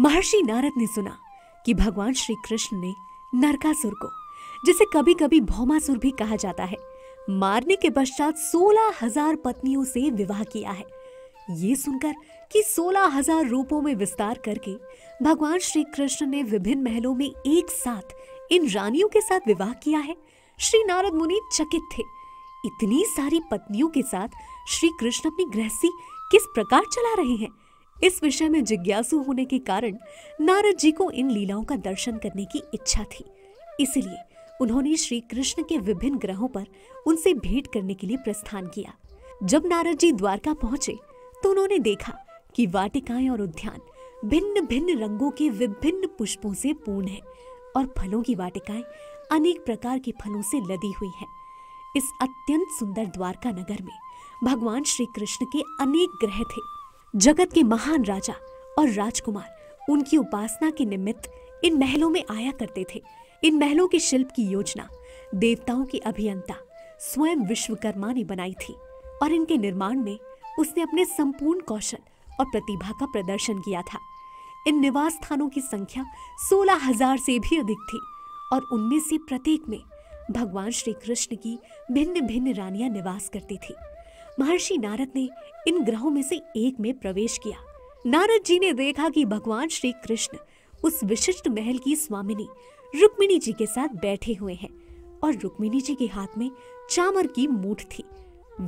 महर्षि नारद ने सुना कि भगवान श्री कृष्ण ने नरकासुर को जिसे कभी कभी भौमासुर भी कहा जाता है मारने के पश्चात सोलह हजार पत्नियों से विवाह किया है ये सुनकर कि सोलह हजार रूपों में विस्तार करके भगवान श्री कृष्ण ने विभिन्न महलों में एक साथ इन रानियों के साथ विवाह किया है श्री नारद मुनि चकित थे इतनी सारी पत्नियों के साथ श्री कृष्ण अपनी गृहस्थी किस प्रकार चला रहे हैं इस विषय में जिज्ञासु होने के कारण नारद जी को इन लीलाओं का दर्शन करने की इच्छा थी इसलिए उन्होंने श्री कृष्ण के विभिन्न ग्रहों पर उनसे भेंट करने के लिए प्रस्थान किया जब नारद जी द्वारका पहुंचे तो उन्होंने देखा कि वाटिकाएं और उद्यान भिन्न भिन्न रंगों के विभिन्न पुष्पों से पूर्ण है और फलों की वाटिकाएं अनेक प्रकार के फलों से लदी हुई हैं। इस अत्यंत सुंदर द्वारका नगर में भगवान श्री कृष्ण के अनेक ग्रह थे जगत के महान राजा और राजकुमार उनकी उपासना के निमित्त इन महलों में आया करते थे इन महलों के शिल्प की योजना देवताओं की अभियंता स्वयं विश्वकर्मा ने बनाई थी और इनके निर्माण में उसने अपने संपूर्ण कौशल और प्रतिभा का प्रदर्शन किया था इन निवास स्थानों की संख्या सोलह हजार से भी अधिक थी और उनमें से प्रत्येक में भगवान श्री कृष्ण की भिन्न भिन्न रानियां निवास करती थी महर्षि नारद ने इन ग्रहों में से एक में प्रवेश किया नारद जी ने देखा कि भगवान श्री कृष्ण उस विशिष्ट महल की स्वामिनी रुक्मिणी जी के साथ बैठे हुए हैं और रुक्मिणी जी के हाथ में चामर की मूठ थी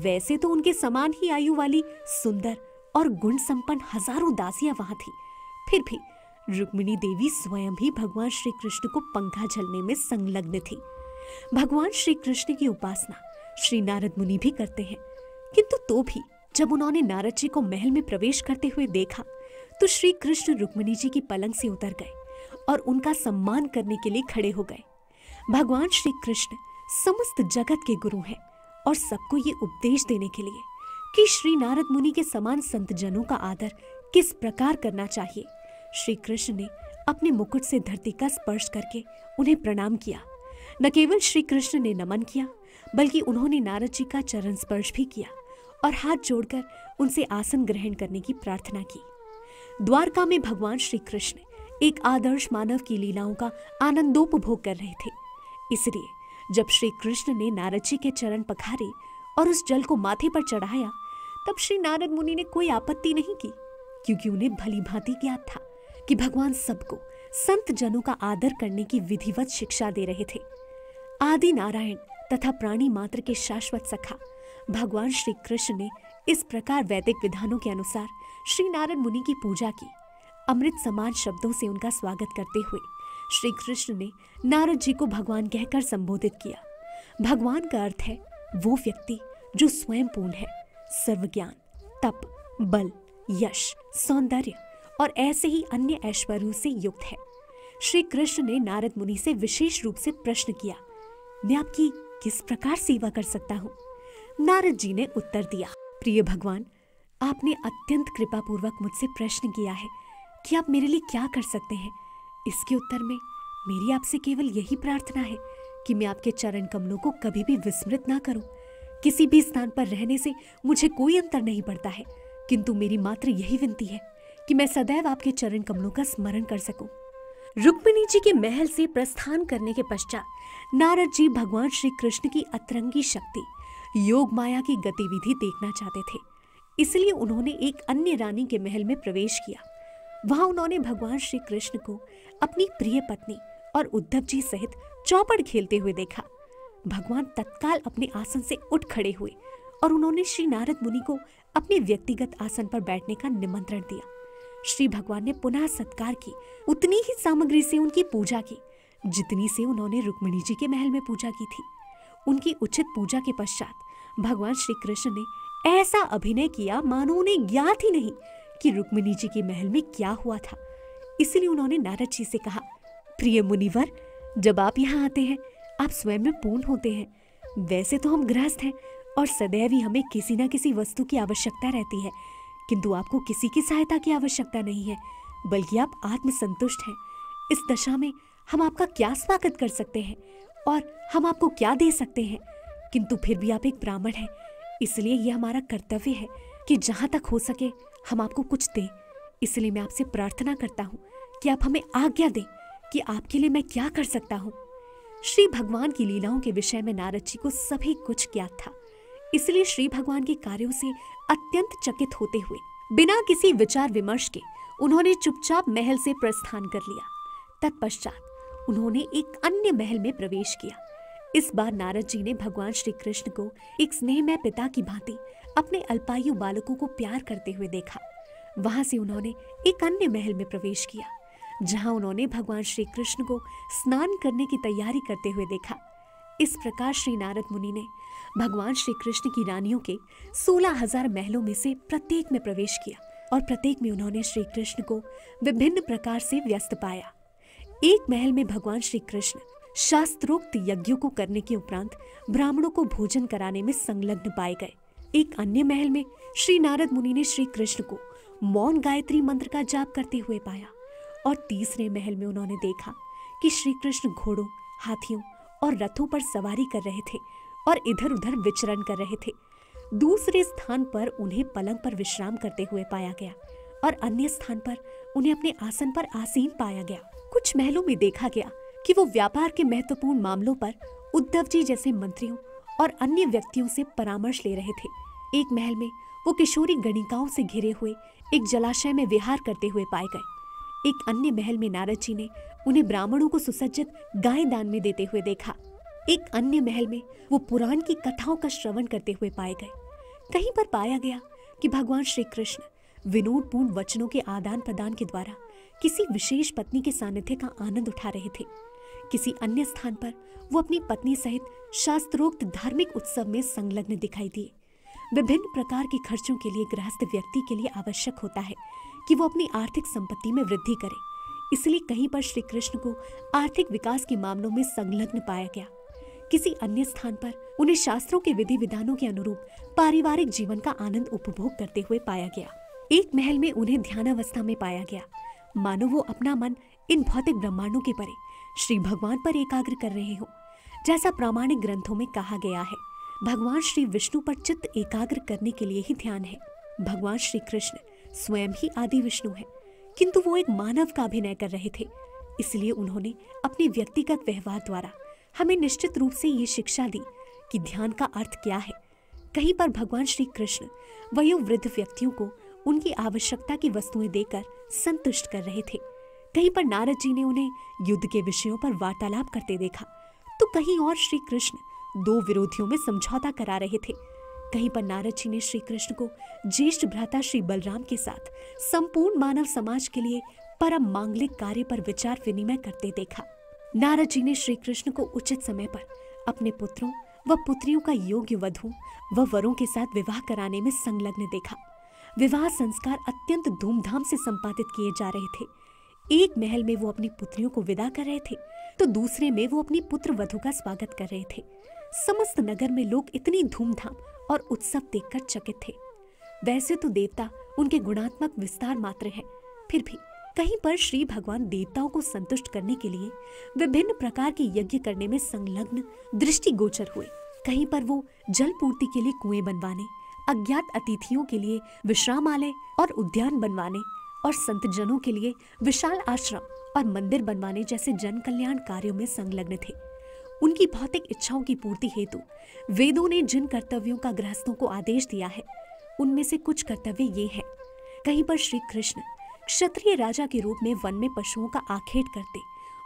वैसे तो उनके समान ही आयु वाली सुंदर और गुण संपन्न हजारों दासियां वहां थी फिर भी रुक्मिणी देवी स्वयं भी भगवान श्री कृष्ण को पंखा झलने में संलग्न थी भगवान श्री कृष्ण की उपासना श्री नारद मुनि भी करते हैं किंतु तो भी जब उन्होंने नारद जी को महल में प्रवेश करते हुए देखा तो श्री कृष्ण रुक्मिणी जी की पलंग से उतर गए और उनका सम्मान करने के लिए खड़े हो गए भगवान श्री कृष्ण समस्त जगत के गुरु हैं और सबको ये उपदेश देने के लिए कि श्री नारद मुनि के समान संत जनों का आदर किस प्रकार करना चाहिए श्री कृष्ण ने अपने मुकुट से धरती का स्पर्श करके उन्हें प्रणाम किया न केवल श्री कृष्ण ने नमन किया बल्कि उन्होंने नारद जी का चरण स्पर्श भी किया और हाथ जोड़कर उनसे आसन ग्रहण करने की प्रार्थना की द्वारका में भगवान श्री कृष्ण एक आदर्श मानव की लीलाओं का आनंदोपभोग कर रहे थे इसलिए जब श्री कृष्ण ने नारद जी के चरण पखारे और उस जल को माथे पर चढ़ाया तब श्री नारद मुनि ने कोई आपत्ति नहीं की क्योंकि उन्हें भली भांति ज्ञात था कि भगवान सबको संत जनों का आदर करने की विधिवत शिक्षा दे रहे थे आदि नारायण तथा प्राणी मात्र के शाश्वत सखा भगवान श्री कृष्ण ने इस प्रकार वैदिक विधानों के अनुसार श्री नारद मुनि की पूजा की अमृत समान शब्दों से उनका स्वागत करते हुए श्री कृष्ण ने नारद जी को भगवान कहकर संबोधित किया भगवान का अर्थ है वो व्यक्ति जो स्वयं पूर्ण है सर्वज्ञान तप बल यश सौंदर्य और ऐसे ही अन्य ऐश्वर्यों से युक्त है श्री कृष्ण ने नारद मुनि से विशेष रूप से प्रश्न किया मैं आपकी किस प्रकार सेवा कर सकता हूँ नारद जी ने उत्तर दिया प्रिय भगवान आपने अत्यंत कृपा पूर्वक मुझसे प्रश्न किया है कि आप मेरे लिए क्या कर सकते हैं इसके उत्तर में मेरी आपसे केवल यही प्रार्थना है कि मैं आपके चरण कमलों को कभी भी विस्मृत ना करूं किसी भी स्थान पर रहने से मुझे कोई अंतर नहीं पड़ता है किंतु मेरी मात्र यही विनती है कि मैं सदैव आपके चरण कमलों का स्मरण कर सकूं रुक्मिणी जी के महल से प्रस्थान करने के पश्चात नारद जी भगवान श्री कृष्ण की अतरंगी शक्ति योग माया की गतिविधि देखना चाहते थे इसलिए उन्होंने एक अन्य रानी के महल में प्रवेश किया वहां उन्होंने भगवान श्री कृष्ण को अपनी प्रिय पत्नी और उद्धव जी सहित चौपड़ खेलते हुए देखा भगवान तत्काल अपने आसन से उठ खड़े हुए और उन्होंने श्री नारद मुनि को अपने व्यक्तिगत आसन पर बैठने का निमंत्रण दिया श्री भगवान ने पुनः सत्कार की उतनी ही सामग्री से उनकी पूजा की जितनी से उन्होंने रुक्मिणी जी के महल में पूजा की थी उनकी उचित पूजा के पश्चात भगवान श्री कृष्ण ने ऐसा अभिनय किया मानो उन्हें ज्ञात ही नहीं कि रुक्मिणी जी के महल में क्या हुआ था इसलिए उन्होंने नारद जी से कहा प्रिय मुनिवर जब आप यहाँ आते हैं आप स्वयं में पूर्ण होते हैं वैसे तो हम गृहस्थ हैं और सदैव ही हमें किसी न किसी वस्तु की आवश्यकता रहती है किंतु आपको किसी की सहायता की आवश्यकता नहीं है बल्कि आप आत्मसंतुष्ट हैं इस दशा में हम आपका क्या स्वागत कर सकते हैं और हम आपको क्या दे सकते हैं किंतु फिर भी आप एक ब्राह्मण हैं इसलिए यह हमारा कर्तव्य है कि जहाँ तक हो सके हम आपको कुछ दें इसलिए मैं आपसे प्रार्थना करता हूँ कि आप हमें आज्ञा दें कि आपके लिए मैं क्या कर सकता हूँ श्री भगवान की लीलाओं के विषय में नारद जी को सभी कुछ ज्ञात था इसलिए श्री भगवान के कार्यों से अत्यंत चकित होते हुए बिना किसी विचार विमर्श के उन्होंने चुपचाप महल से प्रस्थान कर लिया तत्पश्चात उन्होंने एक अन्य महल में प्रवेश किया इस बार नारद जी ने भगवान श्री कृष्ण को एक स्नेहमय पिता की भांति अपने अल्पायु बालकों को प्यार करते हुए देखा वहां से उन्होंने एक अन्य महल में प्रवेश किया जहां उन्होंने भगवान श्री कृष्ण को स्नान करने की तैयारी करते हुए देखा इस प्रकार श्री नारद मुनि ने भगवान श्री कृष्ण की रानियों के सोलह हजार महलों में से प्रत्येक में प्रवेश किया और प्रत्येक में उन्होंने श्री कृष्ण को विभिन्न प्रकार से व्यस्त पाया एक महल में भगवान श्री कृष्ण शास्त्रोक्त यज्ञों को करने के उपरांत ब्राह्मणों को भोजन कराने में संलग्न पाए गए एक अन्य महल में श्री नारद मुनि ने श्री कृष्ण को मौन गायत्री मंत्र का जाप करते हुए पाया और तीसरे महल में उन्होंने देखा कि श्री कृष्ण घोड़ों हाथियों और रथों पर सवारी कर रहे थे और इधर उधर विचरण कर रहे थे दूसरे स्थान पर उन्हें पलंग पर विश्राम करते हुए पाया गया और अन्य स्थान पर उन्हें अपने आसन पर आसीन पाया गया कुछ महलों में देखा गया कि वो व्यापार के महत्वपूर्ण मामलों पर उद्धव जी जैसे मंत्रियों और अन्य व्यक्तियों से परामर्श ले रहे थे एक महल में वो किशोरी गणिकाओं से घिरे हुए एक जलाशय में विहार करते हुए पाए गए एक अन्य महल में नारद जी ने उन्हें ब्राह्मणों को सुसज्जित गाय दान में देते हुए देखा एक अन्य महल में वो पुराण की कथाओं का श्रवण करते हुए पाए गए कहीं पर पाया गया कि भगवान श्री कृष्ण विनोदपूर्ण वचनों के आदान प्रदान के द्वारा किसी विशेष पत्नी के सानिध्य का आनंद उठा रहे थे किसी अन्य स्थान पर वो अपनी पत्नी सहित शास्त्रोक्त धार्मिक उत्सव में संलग्न दिखाई दिए विभिन्न प्रकार के खर्चों के लिए गृहस्थ व्यक्ति के लिए आवश्यक होता है कि वो अपनी आर्थिक संपत्ति में वृद्धि करे इसलिए कहीं पर श्री कृष्ण को आर्थिक विकास के मामलों में संलग्न पाया गया किसी अन्य स्थान पर उन्हें शास्त्रों के विधि विधानों के अनुरूप पारिवारिक जीवन का आनंद उपभोग करते हुए पाया गया एक महल में उन्हें ध्यानावस्था में पाया गया मानो वो अपना मन इन भौतिक ब्रह्मांडों के परे श्री भगवान पर एकाग्र कर रहे हो जैसा प्रामाणिक ग्रंथों में कहा गया है भगवान श्री विष्णु पर चित्त एकाग्र करने के लिए ही ध्यान है भगवान श्री कृष्ण स्वयं ही आदि विष्णु है किंतु वो एक मानव का अभिनय कर रहे थे इसलिए उन्होंने अपने व्यक्तिगत व्यवहार द्वारा हमें निश्चित रूप से ये शिक्षा दी कि ध्यान का अर्थ क्या है कहीं पर भगवान श्री कृष्ण वयोवृद्ध व्यक्तियों को उनकी आवश्यकता की वस्तुएं देकर संतुष्ट कर रहे थे कहीं पर नारद जी ने उन्हें युद्ध के विषयों पर वार्तालाप करते देखा तो कहीं और श्री कृष्ण दो विरोधियों में समझौता करा रहे थे कहीं पर नारद जी ने श्री कृष्ण को ज्येष्ठ भ्राता श्री बलराम के साथ संपूर्ण मानव समाज के लिए परम मांगलिक कार्य पर विचार विनिमय करते देखा नारद जी ने श्री कृष्ण को उचित समय पर अपने पुत्रों व पुत्रियों का योग्य वधु व वरों के साथ विवाह कराने में संलग्न देखा विवाह संस्कार अत्यंत धूमधाम से संपादित किए जा रहे थे एक महल में वो अपनी पुत्रियों को विदा कर रहे थे तो दूसरे में वो अपनी पुत्र वधु का स्वागत कर रहे थे समस्त नगर में लोग इतनी धूमधाम और उत्सव देखकर चकित थे वैसे तो देवता उनके गुणात्मक विस्तार मात्र है फिर भी कहीं पर श्री भगवान देवताओं को संतुष्ट करने के लिए विभिन्न प्रकार के यज्ञ करने में संलग्न दृष्टि गोचर हुए कहीं पर वो जल पूर्ति के लिए कुएं बनवाने अज्ञात अतिथियों के लिए विश्रामालय और उद्यान बनवाने और जनों के लिए विशाल आश्रम और मंदिर बनवाने जैसे जन कल्याण कार्यों में संलग्न थे उनकी भौतिक इच्छाओं की पूर्ति हेतु वेदों ने जिन कर्तव्यों का गृहस्थों को आदेश दिया है उनमें से कुछ कर्तव्य ये हैं कहीं पर श्री कृष्ण क्षत्रिय राजा के रूप में वन में पशुओं का आखेट करते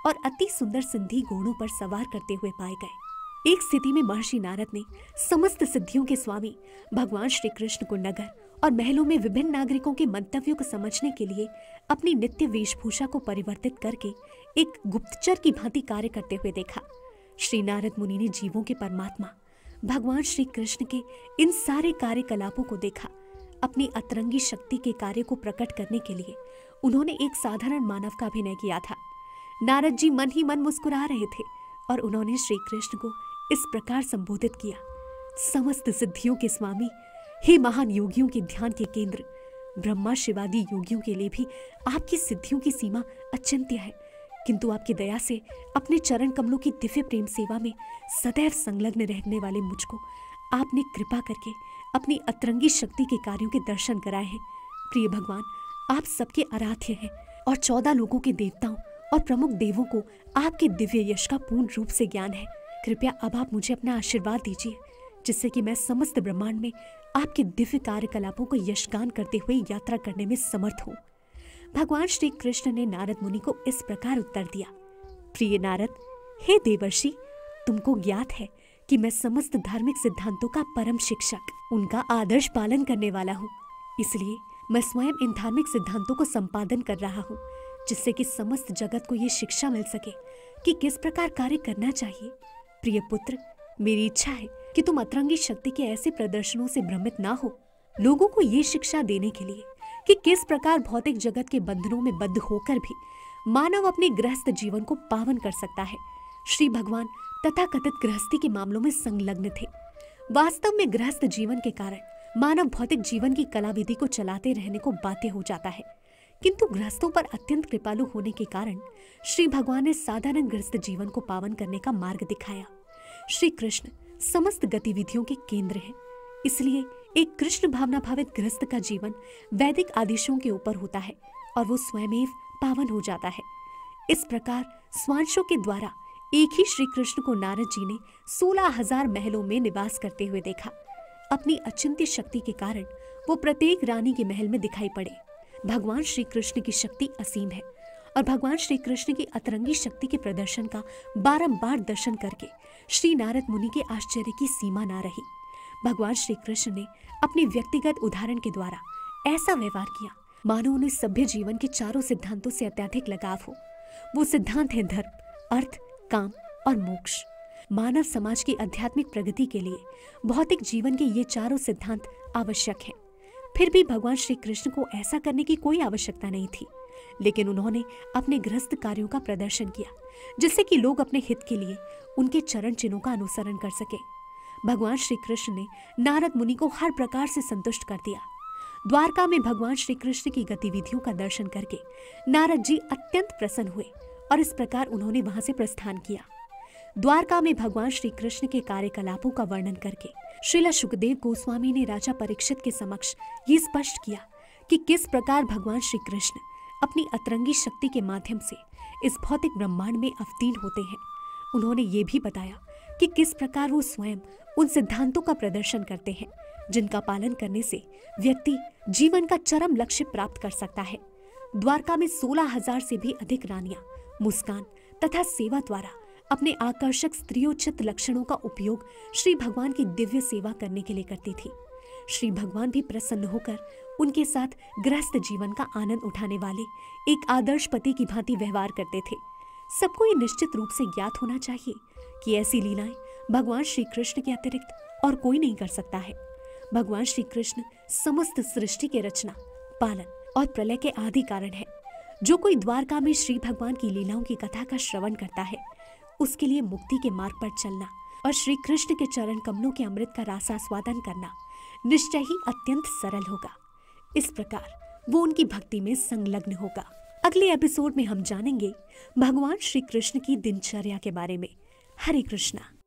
और अति सुंदर सिंधी घोड़ों पर सवार करते हुए पाए गए एक स्थिति में महर्षि नारद ने समस्त सिद्धियों के स्वामी भगवान श्री कृष्ण को नगर और महलों में विभिन्न नागरिकों के मंतव्यों को समझने के लिए अपनी नित्य वेशभूषा को परिवर्तित करके एक गुप्तचर की भांति कार्य करते हुए देखा श्री नारद मुनि ने जीवों के परमात्मा भगवान श्री कृष्ण के इन सारे कार्यकलापों को देखा अपनी अतरंगी शक्ति के कार्य को प्रकट करने के लिए उन्होंने एक साधारण मानव का अभिनय किया था नारद जी मन ही मन मुस्कुरा रहे थे और उन्होंने श्री कृष्ण को इस प्रकार संबोधित किया समस्त सिद्धियों के स्वामी हे महान योगियों के ध्यान के केंद्र ब्रह्मा शिवादी योगियों के लिए भी आपकी सिद्धियों की सीमा अचिंत्य है किंतु आपकी दया से अपने चरण कमलों की दिव्य प्रेम सेवा में सदैव संलग्न रहने वाले मुझको आपने कृपा करके अपनी अतरंगी शक्ति के कार्यों के दर्शन कराए हैं प्रिय भगवान आप सबके आराध्य हैं और चौदह लोगों के देवताओं और प्रमुख देवों को आपके दिव्य यश का पूर्ण रूप से ज्ञान है कृपया अब आप मुझे अपना आशीर्वाद दीजिए जिससे कि मैं समस्त ब्रह्मांड में आपके दिव्य कार्यकलापों को यशगान करते हुए यात्रा करने में समर्थ हो भगवान श्री कृष्ण ने नारद मुनि को इस प्रकार उत्तर दिया प्रिय नारद हे देवर्षि तुमको ज्ञात है कि मैं समस्त धार्मिक सिद्धांतों का परम शिक्षक उनका आदर्श पालन करने वाला हूँ इसलिए मैं स्वयं इन धार्मिक सिद्धांतों को संपादन कर रहा हूँ जिससे कि समस्त जगत को ये शिक्षा मिल सके कि किस प्रकार कार्य करना चाहिए प्रिय पुत्र मेरी इच्छा है कि तुम अतरंगी शक्ति के ऐसे प्रदर्शनों से भ्रमित ना हो लोगों को ये शिक्षा देने के लिए कि किस प्रकार भौतिक जगत के बंधनों में बद्ध होकर भी मानव अपने गृहस्थ जीवन को पावन कर सकता है श्री भगवान तथा कथित गृहस्थी के मामलों में संलग्न थे वास्तव में गृहस्थ जीवन के कारण मानव भौतिक जीवन की कला विधि को चलाते रहने को बाध्य हो जाता है किंतु गृहस्थों पर अत्यंत कृपालु होने के कारण श्री भगवान ने साधारण गृहस्थ जीवन को पावन करने का मार्ग दिखाया श्री कृष्ण समस्त गतिविधियों के केंद्र है इसलिए एक कृष्ण भावना भावित गृहस्थ का जीवन वैदिक आदेशों के ऊपर होता है और वो स्वयमेव पावन हो जाता है इस प्रकार स्वांशों के द्वारा एक ही श्री कृष्ण को नारद जी ने सोलह हजार महलों में निवास करते हुए देखा अपनी अचिंत्य शक्ति के कारण वो प्रत्येक रानी के महल में दिखाई पड़े भगवान श्री कृष्ण की शक्ति असीम है और भगवान श्री कृष्ण की अतरंगी शक्ति के प्रदर्शन का बारंबार दर्शन करके श्री नारद मुनि के आश्चर्य की सीमा ना रही भगवान श्री कृष्ण ने अपने व्यक्तिगत उदाहरण के द्वारा ऐसा व्यवहार किया मानो उन्हें सभ्य जीवन के चारों सिद्धांतों से अत्याधिक लगाव हो वो सिद्धांत है धर्म अर्थ काम और मोक्ष मानव समाज की आध्यात्मिक प्रगति के लिए भौतिक जीवन के ये चारों सिद्धांत आवश्यक हैं फिर भी भगवान श्री कृष्ण को ऐसा करने की कोई आवश्यकता नहीं थी लेकिन उन्होंने अपने गृहस्थ कार्यों का प्रदर्शन किया जिससे कि लोग अपने हित के लिए उनके चरण चिन्हों का अनुसरण कर सके भगवान श्री कृष्ण ने नारद मुनि को हर प्रकार से संतुष्ट कर दिया द्वारका में भगवान श्री कृष्ण की गतिविधियों का दर्शन करके नारद जी अत्यंत प्रसन्न हुए और इस प्रकार उन्होंने वहां से प्रस्थान किया द्वारका में भगवान श्री कृष्ण के कार्यकलापों का वर्णन करके श्रीला सुखदेव गोस्वामी ने राजा परीक्षित के समक्ष ये स्पष्ट किया कि किस प्रकार भगवान श्री कृष्ण अपनी अतरंगी शक्ति के माध्यम से इस भौतिक ब्रह्मांड में अवतीर्ण होते हैं उन्होंने ये भी बताया कि किस प्रकार वो स्वयं उन सिद्धांतों का प्रदर्शन करते हैं जिनका पालन करने से व्यक्ति जीवन का चरम लक्ष्य प्राप्त कर सकता है द्वारका में सोलह हजार से भी अधिक रानियां मुस्कान तथा सेवा द्वारा अपने आकर्षक स्त्रियोचित लक्षणों का उपयोग श्री भगवान की दिव्य सेवा करने के लिए करती थी श्री भगवान भी प्रसन्न होकर उनके साथ ग्रस्त जीवन का आनंद उठाने वाले एक आदर्श पति की भांति व्यवहार करते थे सबको ये निश्चित रूप से ज्ञात होना चाहिए कि ऐसी लीलाएं भगवान श्री कृष्ण के अतिरिक्त और कोई नहीं कर सकता है भगवान श्री कृष्ण समस्त सृष्टि के रचना पालन और प्रलय के आदि कारण है जो कोई द्वारका में श्री भगवान की लीलाओं की कथा का श्रवण करता है उसके लिए मुक्ति के मार्ग पर चलना और श्री कृष्ण के चरण कमलों के अमृत का स्वादन करना निश्चय ही अत्यंत सरल होगा इस प्रकार वो उनकी भक्ति में संलग्न होगा अगले एपिसोड में हम जानेंगे भगवान श्री कृष्ण की दिनचर्या के बारे में हरे कृष्णा